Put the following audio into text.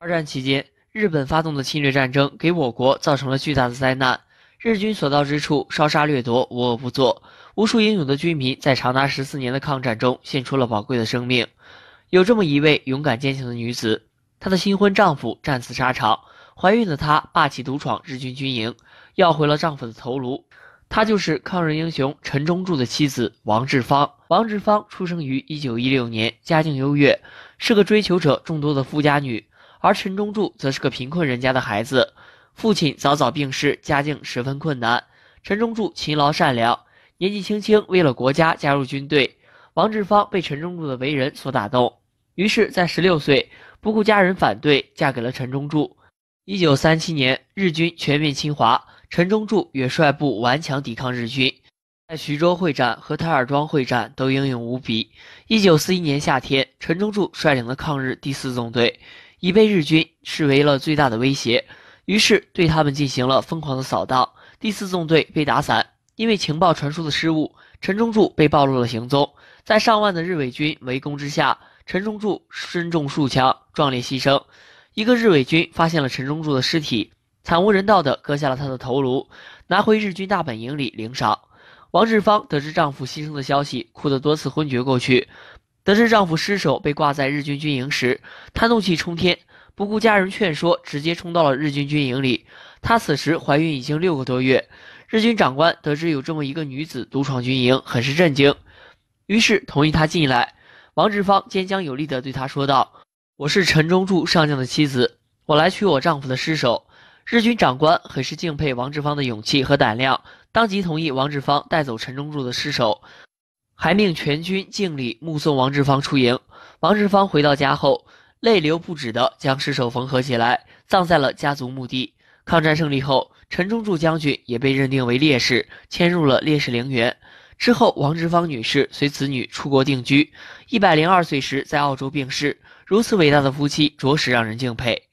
二战期间，日本发动的侵略战争给我国造成了巨大的灾难。日军所到之处，烧杀掠夺，无恶不作。无数英勇的军民在长达十四年的抗战中，献出了宝贵的生命。有这么一位勇敢坚强的女子，她的新婚丈夫战死沙场，怀孕的她霸气独闯日军军营，要回了丈夫的头颅。她就是抗日英雄陈忠柱的妻子王志芳。王志芳出生于一九一六年，家境优越，是个追求者众多的富家女。而陈忠柱则是个贫困人家的孩子，父亲早早病逝，家境十分困难。陈忠柱勤劳善良，年纪轻轻为了国家加入军队。王志芳被陈忠柱的为人所打动，于是，在十六岁不顾家人反对，嫁给了陈忠柱。一九三七年，日军全面侵华，陈忠柱也率部顽强抵抗日军，在徐州会战和台儿庄会战都英勇无比。一九四一年夏天，陈忠柱率领的抗日第四纵队。已被日军视为了最大的威胁，于是对他们进行了疯狂的扫荡。第四纵队被打散，因为情报传输的失误，陈忠柱被暴露了行踪。在上万的日伪军围攻之下，陈忠柱身中数枪，壮烈牺牲。一个日伪军发现了陈忠柱的尸体，惨无人道地割下了他的头颅，拿回日军大本营里领赏。王志芳得知丈夫牺牲的消息，哭得多次昏厥过去。得知丈夫尸首被挂在日军军营时，她怒气冲天，不顾家人劝说，直接冲到了日军军营里。她此时怀孕已经六个多月。日军长官得知有这么一个女子独闯军营，很是震惊，于是同意她进来。王志芳坚强有力地对她说道：“我是陈忠柱上将的妻子，我来取我丈夫的尸首。”日军长官很是敬佩王志芳的勇气和胆量，当即同意王志芳带走陈忠柱的尸首。还命全军敬礼，目送王志芳出营。王志芳回到家后，泪流不止地将尸首缝合起来，葬在了家族墓地。抗战胜利后，陈忠柱将军也被认定为烈士，迁入了烈士陵园。之后，王志芳女士随子女出国定居。一百零二岁时，在澳洲病逝。如此伟大的夫妻，着实让人敬佩。